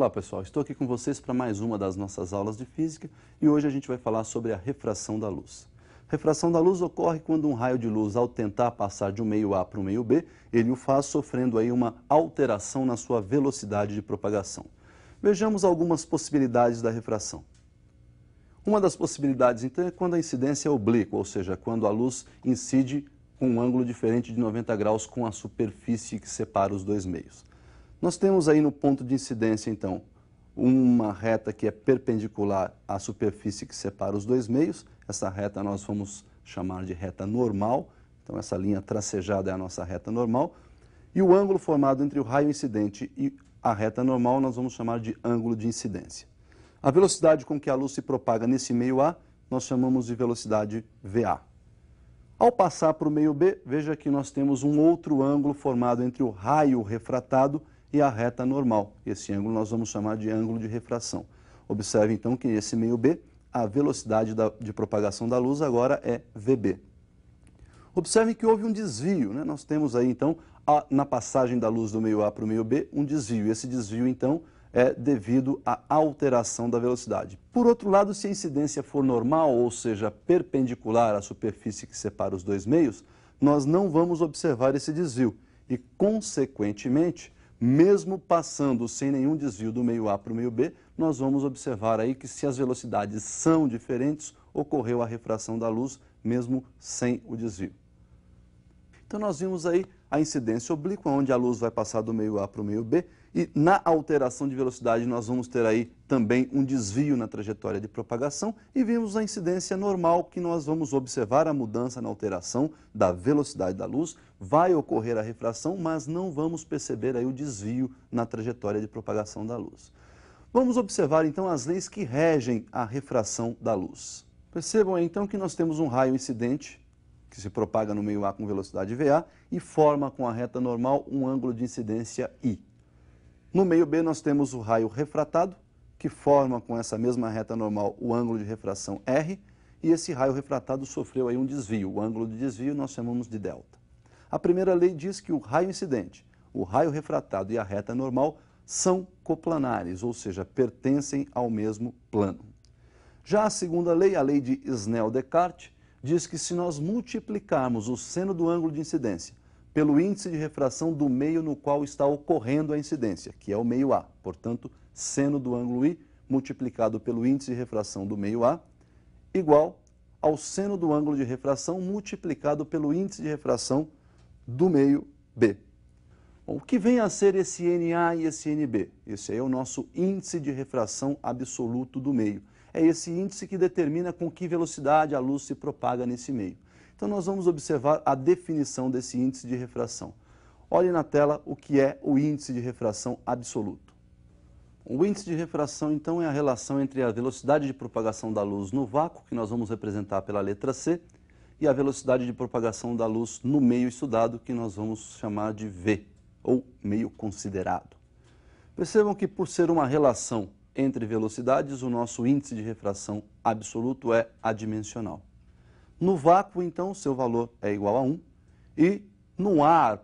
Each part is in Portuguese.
Olá pessoal, estou aqui com vocês para mais uma das nossas aulas de física e hoje a gente vai falar sobre a refração da luz. refração da luz ocorre quando um raio de luz, ao tentar passar de um meio A para o um meio B, ele o faz sofrendo aí uma alteração na sua velocidade de propagação. Vejamos algumas possibilidades da refração. Uma das possibilidades, então, é quando a incidência é oblíqua, ou seja, quando a luz incide com um ângulo diferente de 90 graus com a superfície que separa os dois meios. Nós temos aí no ponto de incidência, então, uma reta que é perpendicular à superfície que separa os dois meios. Essa reta nós vamos chamar de reta normal. Então, essa linha tracejada é a nossa reta normal. E o ângulo formado entre o raio incidente e a reta normal nós vamos chamar de ângulo de incidência. A velocidade com que a luz se propaga nesse meio A nós chamamos de velocidade VA. Ao passar para o meio B, veja que nós temos um outro ângulo formado entre o raio refratado e a reta normal. Esse ângulo nós vamos chamar de ângulo de refração. Observe então que nesse meio B, a velocidade da, de propagação da luz agora é VB. Observe que houve um desvio, né? nós temos aí então, a, na passagem da luz do meio A para o meio B, um desvio. Esse desvio então é devido à alteração da velocidade. Por outro lado, se a incidência for normal, ou seja, perpendicular à superfície que separa os dois meios, nós não vamos observar esse desvio e, consequentemente, mesmo passando sem nenhum desvio do meio A para o meio B, nós vamos observar aí que se as velocidades são diferentes, ocorreu a refração da luz mesmo sem o desvio. Então nós vimos aí a incidência oblíqua, onde a luz vai passar do meio A para o meio B, e na alteração de velocidade nós vamos ter aí também um desvio na trajetória de propagação e vimos a incidência normal que nós vamos observar a mudança na alteração da velocidade da luz, vai ocorrer a refração, mas não vamos perceber aí o desvio na trajetória de propagação da luz. Vamos observar então as leis que regem a refração da luz. Percebam então que nós temos um raio incidente que se propaga no meio A com velocidade VA e forma com a reta normal um ângulo de incidência I. No meio B nós temos o raio refratado, que forma com essa mesma reta normal o ângulo de refração R, e esse raio refratado sofreu aí um desvio. O ângulo de desvio nós chamamos de delta. A primeira lei diz que o raio incidente, o raio refratado e a reta normal são coplanares, ou seja, pertencem ao mesmo plano. Já a segunda lei, a lei de Snell-Descartes, diz que se nós multiplicarmos o seno do ângulo de incidência pelo índice de refração do meio no qual está ocorrendo a incidência, que é o meio A, portanto, seno do ângulo I multiplicado pelo índice de refração do meio A, igual ao seno do ângulo de refração multiplicado pelo índice de refração do meio B. Bom, o que vem a ser esse NA e esse NB? Esse aí é o nosso índice de refração absoluto do meio é esse índice que determina com que velocidade a luz se propaga nesse meio. Então nós vamos observar a definição desse índice de refração. Olhe na tela o que é o índice de refração absoluto. O índice de refração, então, é a relação entre a velocidade de propagação da luz no vácuo, que nós vamos representar pela letra C, e a velocidade de propagação da luz no meio estudado, que nós vamos chamar de V, ou meio considerado. Percebam que, por ser uma relação entre velocidades, o nosso índice de refração absoluto é adimensional. No vácuo, então, seu valor é igual a 1 e no ar,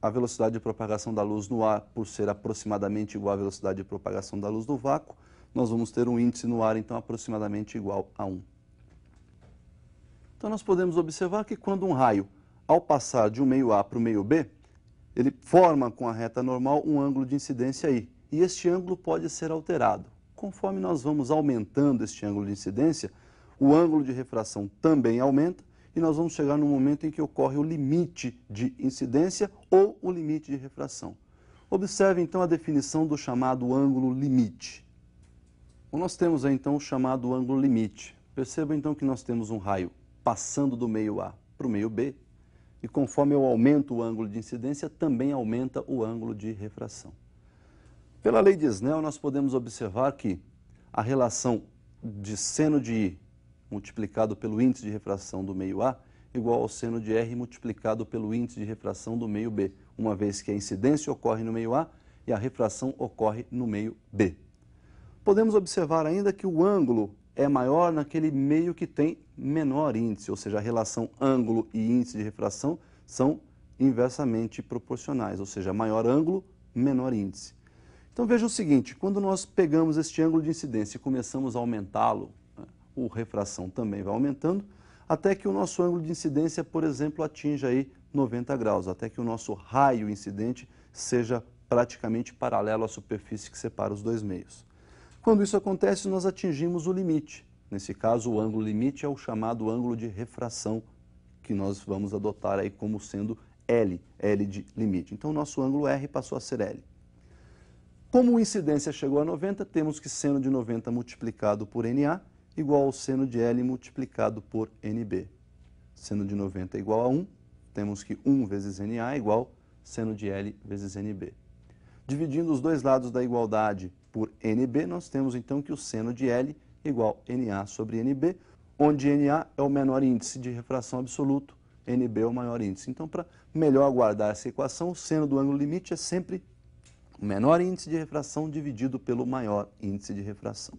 a velocidade de propagação da luz no ar, por ser aproximadamente igual à velocidade de propagação da luz do vácuo, nós vamos ter um índice no ar, então, aproximadamente igual a 1. Então, nós podemos observar que quando um raio, ao passar de um meio A para o meio B, ele forma com a reta normal um ângulo de incidência I, e este ângulo pode ser alterado. Conforme nós vamos aumentando este ângulo de incidência, o ângulo de refração também aumenta e nós vamos chegar no momento em que ocorre o limite de incidência ou o limite de refração. Observe então a definição do chamado ângulo limite. Bom, nós temos aí, então o chamado ângulo limite. Perceba então que nós temos um raio passando do meio A para o meio B e conforme eu aumento o ângulo de incidência, também aumenta o ângulo de refração. Pela lei de Snell, nós podemos observar que a relação de seno de I multiplicado pelo índice de refração do meio A igual ao seno de R multiplicado pelo índice de refração do meio B, uma vez que a incidência ocorre no meio A e a refração ocorre no meio B. Podemos observar ainda que o ângulo é maior naquele meio que tem menor índice, ou seja, a relação ângulo e índice de refração são inversamente proporcionais, ou seja, maior ângulo, menor índice. Então veja o seguinte, quando nós pegamos este ângulo de incidência e começamos a aumentá-lo, né, o refração também vai aumentando, até que o nosso ângulo de incidência, por exemplo, atinja aí 90 graus, até que o nosso raio incidente seja praticamente paralelo à superfície que separa os dois meios. Quando isso acontece, nós atingimos o limite. Nesse caso, o ângulo limite é o chamado ângulo de refração, que nós vamos adotar aí como sendo L, L de limite. Então, nosso ângulo R passou a ser L. Como a incidência chegou a 90, temos que seno de 90 multiplicado por NA igual ao seno de L multiplicado por NB. Seno de 90 igual a 1, temos que 1 vezes NA igual seno de L vezes NB. Dividindo os dois lados da igualdade por NB, nós temos então que o seno de L igual a NA sobre NB, onde NA é o menor índice de refração absoluto, NB é o maior índice. Então, para melhor guardar essa equação, o seno do ângulo limite é sempre o menor índice de refração dividido pelo maior índice de refração.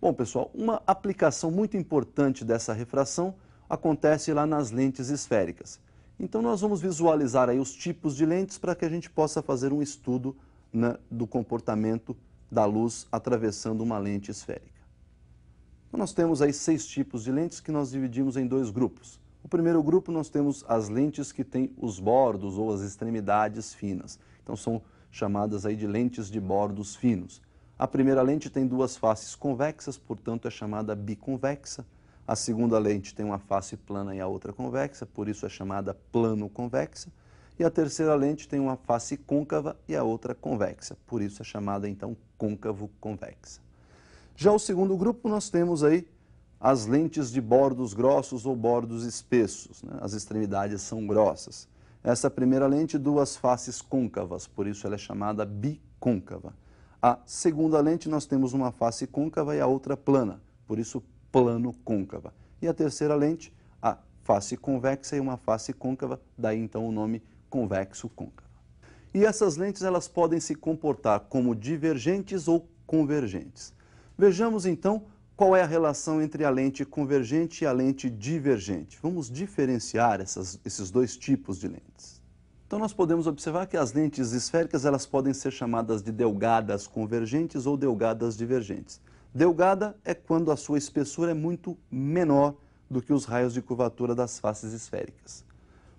Bom, pessoal, uma aplicação muito importante dessa refração acontece lá nas lentes esféricas. Então nós vamos visualizar aí os tipos de lentes para que a gente possa fazer um estudo né, do comportamento da luz atravessando uma lente esférica. Então, nós temos aí seis tipos de lentes que nós dividimos em dois grupos. O primeiro grupo nós temos as lentes que têm os bordos ou as extremidades finas. Então são chamadas aí de lentes de bordos finos. A primeira lente tem duas faces convexas, portanto é chamada biconvexa. A segunda lente tem uma face plana e a outra convexa, por isso é chamada plano-convexa. E a terceira lente tem uma face côncava e a outra convexa, por isso é chamada então côncavo-convexa. Já o segundo grupo nós temos aí as lentes de bordos grossos ou bordos espessos, né? as extremidades são grossas. Essa primeira lente, duas faces côncavas, por isso ela é chamada bicôncava. A segunda lente, nós temos uma face côncava e a outra plana, por isso plano côncava. E a terceira lente, a face convexa e uma face côncava, daí então o nome convexo côncava. E essas lentes elas podem se comportar como divergentes ou convergentes. Vejamos então qual é a relação entre a lente convergente e a lente divergente? Vamos diferenciar essas, esses dois tipos de lentes. Então nós podemos observar que as lentes esféricas elas podem ser chamadas de delgadas convergentes ou delgadas divergentes. Delgada é quando a sua espessura é muito menor do que os raios de curvatura das faces esféricas.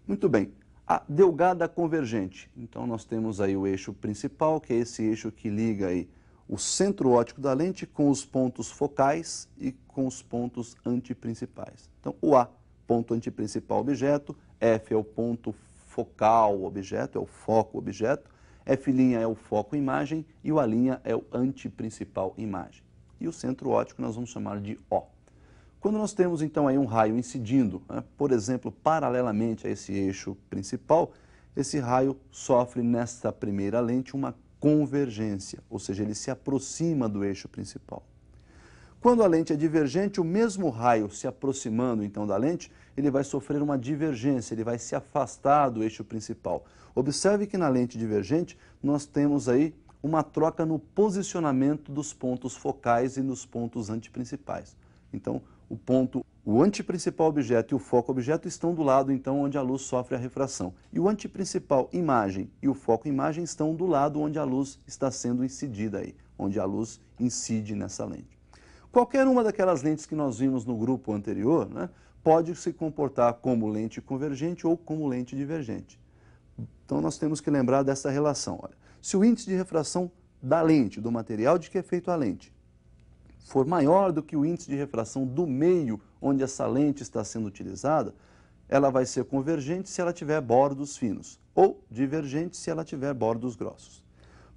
Muito bem, a delgada convergente. Então nós temos aí o eixo principal, que é esse eixo que liga aí o centro óptico da lente com os pontos focais e com os pontos antiprincipais. Então, o A, ponto antiprincipal objeto, F é o ponto focal objeto, é o foco objeto, F' é o foco imagem e o A' é o antiprincipal imagem. E o centro óptico nós vamos chamar de O. Quando nós temos então aí um raio incidindo, né, por exemplo, paralelamente a esse eixo principal, esse raio sofre nesta primeira lente uma convergência, ou seja, ele se aproxima do eixo principal. Quando a lente é divergente, o mesmo raio se aproximando então da lente, ele vai sofrer uma divergência, ele vai se afastar do eixo principal. Observe que na lente divergente nós temos aí uma troca no posicionamento dos pontos focais e nos pontos antiprincipais. Então, o ponto o antiprincipal objeto e o foco objeto estão do lado, então, onde a luz sofre a refração. E o antiprincipal imagem e o foco imagem estão do lado onde a luz está sendo incidida aí, onde a luz incide nessa lente. Qualquer uma daquelas lentes que nós vimos no grupo anterior né, pode se comportar como lente convergente ou como lente divergente. Então nós temos que lembrar dessa relação. Olha. Se o índice de refração da lente, do material de que é feito a lente, for maior do que o índice de refração do meio onde essa lente está sendo utilizada, ela vai ser convergente se ela tiver bordos finos, ou divergente se ela tiver bordos grossos.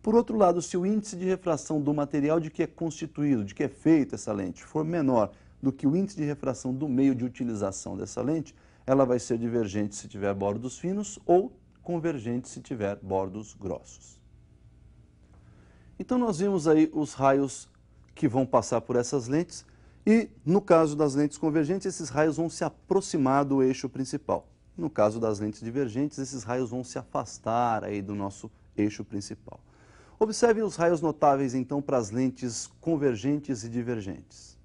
Por outro lado, se o índice de refração do material de que é constituído, de que é feita essa lente, for menor do que o índice de refração do meio de utilização dessa lente, ela vai ser divergente se tiver bordos finos ou convergente se tiver bordos grossos. Então nós vimos aí os raios que vão passar por essas lentes, e, no caso das lentes convergentes, esses raios vão se aproximar do eixo principal. No caso das lentes divergentes, esses raios vão se afastar aí do nosso eixo principal. Observem os raios notáveis, então, para as lentes convergentes e divergentes.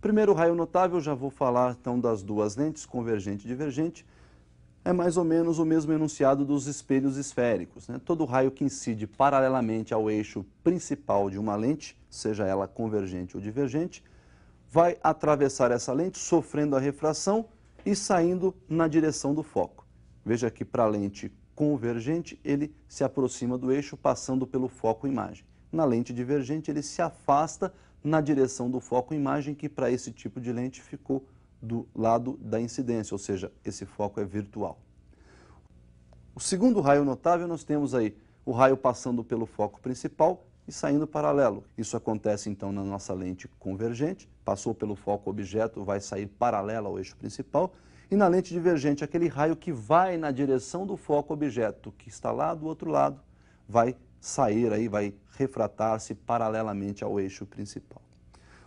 Primeiro raio notável, já vou falar, então, das duas lentes, convergente e divergente, é mais ou menos o mesmo enunciado dos espelhos esféricos. Né? Todo raio que incide paralelamente ao eixo principal de uma lente seja ela convergente ou divergente, vai atravessar essa lente, sofrendo a refração e saindo na direção do foco. Veja que para a lente convergente, ele se aproxima do eixo, passando pelo foco imagem. Na lente divergente, ele se afasta na direção do foco imagem, que para esse tipo de lente ficou do lado da incidência, ou seja, esse foco é virtual. O segundo raio notável, nós temos aí o raio passando pelo foco principal e saindo paralelo. Isso acontece então na nossa lente convergente, passou pelo foco objeto, vai sair paralelo ao eixo principal, e na lente divergente, aquele raio que vai na direção do foco objeto, que está lá do outro lado, vai sair aí, vai refratar-se paralelamente ao eixo principal.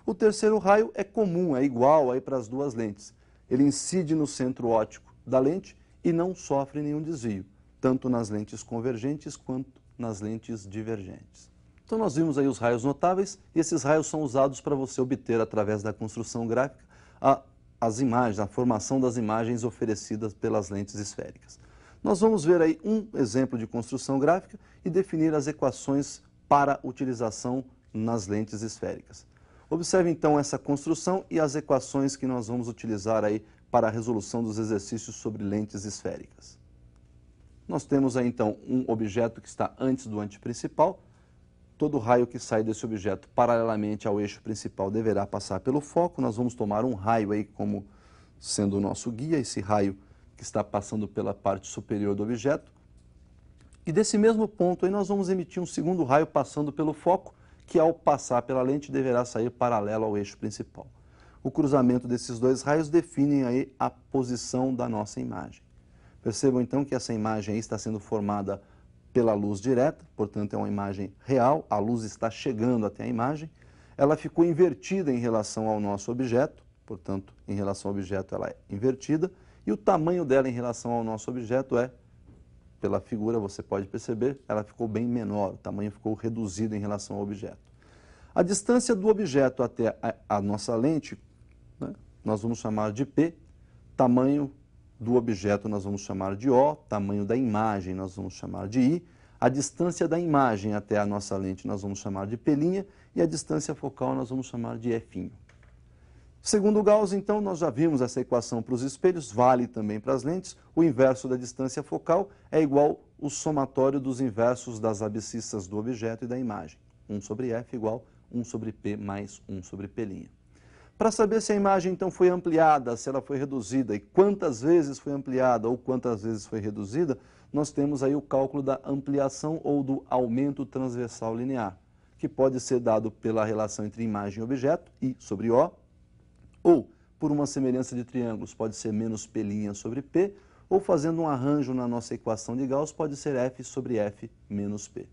O terceiro raio é comum, é igual aí para as duas lentes. Ele incide no centro óptico da lente e não sofre nenhum desvio, tanto nas lentes convergentes quanto nas lentes divergentes. Então nós vimos aí os raios notáveis e esses raios são usados para você obter através da construção gráfica a, as imagens, a formação das imagens oferecidas pelas lentes esféricas. Nós vamos ver aí um exemplo de construção gráfica e definir as equações para utilização nas lentes esféricas. Observe então essa construção e as equações que nós vamos utilizar aí para a resolução dos exercícios sobre lentes esféricas. Nós temos aí então um objeto que está antes do antiprincipal, Todo raio que sai desse objeto paralelamente ao eixo principal deverá passar pelo foco. Nós vamos tomar um raio aí como sendo o nosso guia, esse raio que está passando pela parte superior do objeto. E desse mesmo ponto aí nós vamos emitir um segundo raio passando pelo foco, que ao passar pela lente deverá sair paralelo ao eixo principal. O cruzamento desses dois raios define aí a posição da nossa imagem. Percebam então que essa imagem está sendo formada pela luz direta, portanto é uma imagem real, a luz está chegando até a imagem, ela ficou invertida em relação ao nosso objeto, portanto, em relação ao objeto ela é invertida, e o tamanho dela em relação ao nosso objeto é, pela figura você pode perceber, ela ficou bem menor, o tamanho ficou reduzido em relação ao objeto. A distância do objeto até a, a nossa lente, né, nós vamos chamar de P, tamanho do objeto nós vamos chamar de O, tamanho da imagem nós vamos chamar de I, a distância da imagem até a nossa lente nós vamos chamar de P' e a distância focal nós vamos chamar de F'. Segundo Gauss, então, nós já vimos essa equação para os espelhos, vale também para as lentes. O inverso da distância focal é igual o somatório dos inversos das abscissas do objeto e da imagem. 1 sobre F igual 1 sobre P mais 1 sobre P'. Para saber se a imagem então foi ampliada, se ela foi reduzida e quantas vezes foi ampliada ou quantas vezes foi reduzida, nós temos aí o cálculo da ampliação ou do aumento transversal linear, que pode ser dado pela relação entre imagem e objeto, I sobre O, ou por uma semelhança de triângulos, pode ser menos P' sobre P, ou fazendo um arranjo na nossa equação de Gauss, pode ser F sobre F menos P.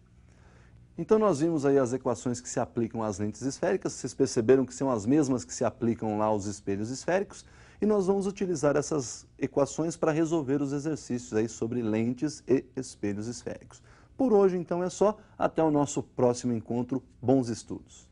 Então nós vimos aí as equações que se aplicam às lentes esféricas, vocês perceberam que são as mesmas que se aplicam lá aos espelhos esféricos, e nós vamos utilizar essas equações para resolver os exercícios aí sobre lentes e espelhos esféricos. Por hoje então é só, até o nosso próximo encontro, bons estudos!